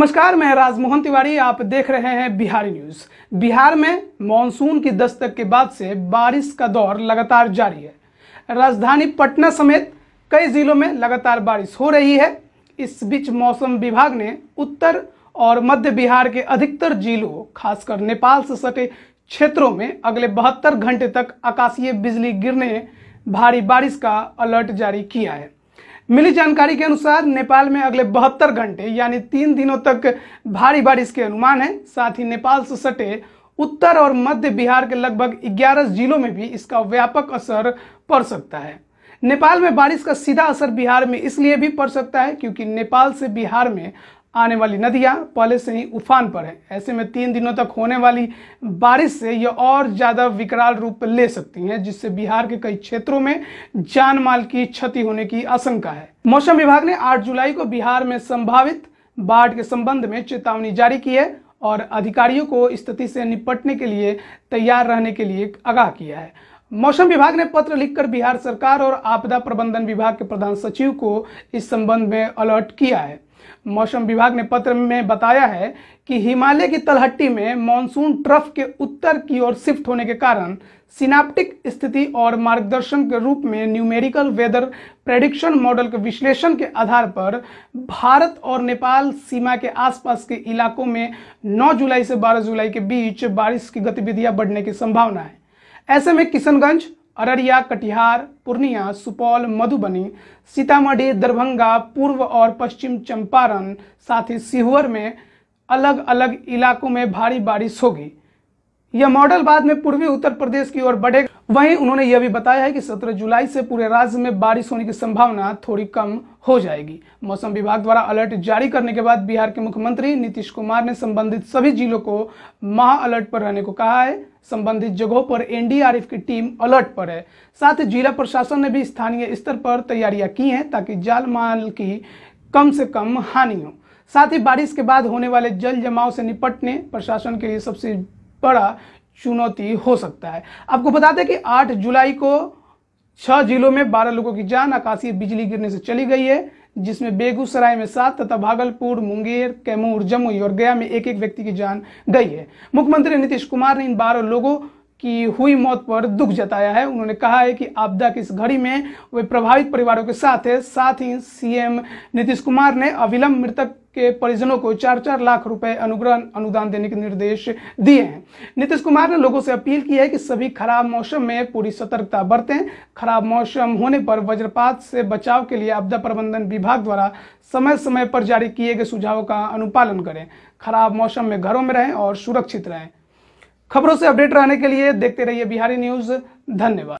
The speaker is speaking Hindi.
नमस्कार मैं राजमोहन तिवारी आप देख रहे हैं बिहारी न्यूज बिहार में मानसून की दस्तक के बाद से बारिश का दौर लगातार जारी है राजधानी पटना समेत कई जिलों में लगातार बारिश हो रही है इस बीच मौसम विभाग ने उत्तर और मध्य बिहार के अधिकतर जिलों खासकर नेपाल से सटे क्षेत्रों में अगले बहत्तर घंटे तक आकाशीय बिजली गिरने भारी बारिश का अलर्ट जारी किया है मिली जानकारी के अनुसार नेपाल में अगले बहत्तर घंटे यानी तीन दिनों तक भारी बारिश के अनुमान है साथ ही नेपाल से सटे उत्तर और मध्य बिहार के लगभग 11 जिलों में भी इसका व्यापक असर पड़ सकता है नेपाल में बारिश का सीधा असर बिहार में इसलिए भी पड़ सकता है क्योंकि नेपाल से बिहार में आने वाली नदियां पहले से ही उफान पर हैं ऐसे में तीन दिनों तक होने वाली बारिश से यह और ज़्यादा विकराल रूप ले सकती हैं जिससे बिहार के कई क्षेत्रों में जान माल की क्षति होने की आशंका है मौसम विभाग ने 8 जुलाई को बिहार में संभावित बाढ़ के संबंध में चेतावनी जारी की है और अधिकारियों को स्थिति से निपटने के लिए तैयार रहने के लिए आगाह किया है मौसम विभाग ने पत्र लिखकर बिहार सरकार और आपदा प्रबंधन विभाग के प्रधान सचिव को इस संबंध में अलर्ट किया है मौसम विभाग ने पत्र में बताया है कि हिमालय की तलहट्टी में मानसून ट्रफ के उत्तर की ओर शिफ्ट होने के कारण सिनाप्टिक स्थिति और मार्गदर्शन के रूप में न्यूमेरिकल वेदर प्रेडिक्शन मॉडल के विश्लेषण के आधार पर भारत और नेपाल सीमा के आसपास के इलाकों में 9 जुलाई से 12 जुलाई के बीच बारिश की गतिविधियां बढ़ने की संभावना है ऐसे में किशनगंज अररिया कटिहार पूर्णिया सुपौल मधुबनी सीतामढ़ी दरभंगा पूर्व और पश्चिम चंपारण साथ ही सीहोर में अलग अलग इलाकों में भारी बारिश होगी यह मॉडल बाद में पूर्वी उत्तर प्रदेश की ओर बढ़ेगा वहीं उन्होंने यह भी बताया है कि 17 जुलाई से पूरे राज्य में बारिश होने की संभावना थोड़ी कम हो जाएगी मौसम विभाग द्वारा अलर्ट जारी करने के बाद बिहार के मुख्यमंत्री नीतीश कुमार ने संबंधित सभी जिलों को महा अलर्ट पर रहने को कहा है संबंधित जगहों पर एनडीआरएफ की टीम अलर्ट पर है साथ ही जिला प्रशासन ने भी स्थानीय स्तर पर तैयारियां की हैं ताकि जाल माल की कम से कम हानि हो साथ ही बारिश के बाद होने वाले जल जमाव से निपटने प्रशासन के लिए सबसे बड़ा चुनौती हो सकता है आपको बता दें कि 8 जुलाई को छह जिलों में बारह लोगों की जान आकाशीय बिजली गिरने से चली गई है जिसमें बेगूसराय में सात तथा भागलपुर मुंगेर कैमूर जमुई और गया में एक एक व्यक्ति की जान गई है मुख्यमंत्री नीतीश कुमार ने इन बारह लोगों की हुई मौत पर दुख जताया है उन्होंने कहा है कि आपदा की इस घड़ी में वे प्रभावित परिवारों के साथ है साथ ही सीएम नीतीश कुमार ने अविलंब मृतक के परिजनों को चार चार लाख रुपए अनुग्रह अनुदान देने के निर्देश दिए हैं नीतीश कुमार ने लोगों से अपील की है कि सभी खराब मौसम में पूरी सतर्कता बरतें खराब मौसम होने पर वज्रपात से बचाव के लिए आपदा प्रबंधन विभाग द्वारा समय समय पर जारी किए गए सुझावों का अनुपालन करें खराब मौसम में घरों में रहें और सुरक्षित रहें खबरों से अपडेट रहने के लिए देखते रहिए बिहारी न्यूज धन्यवाद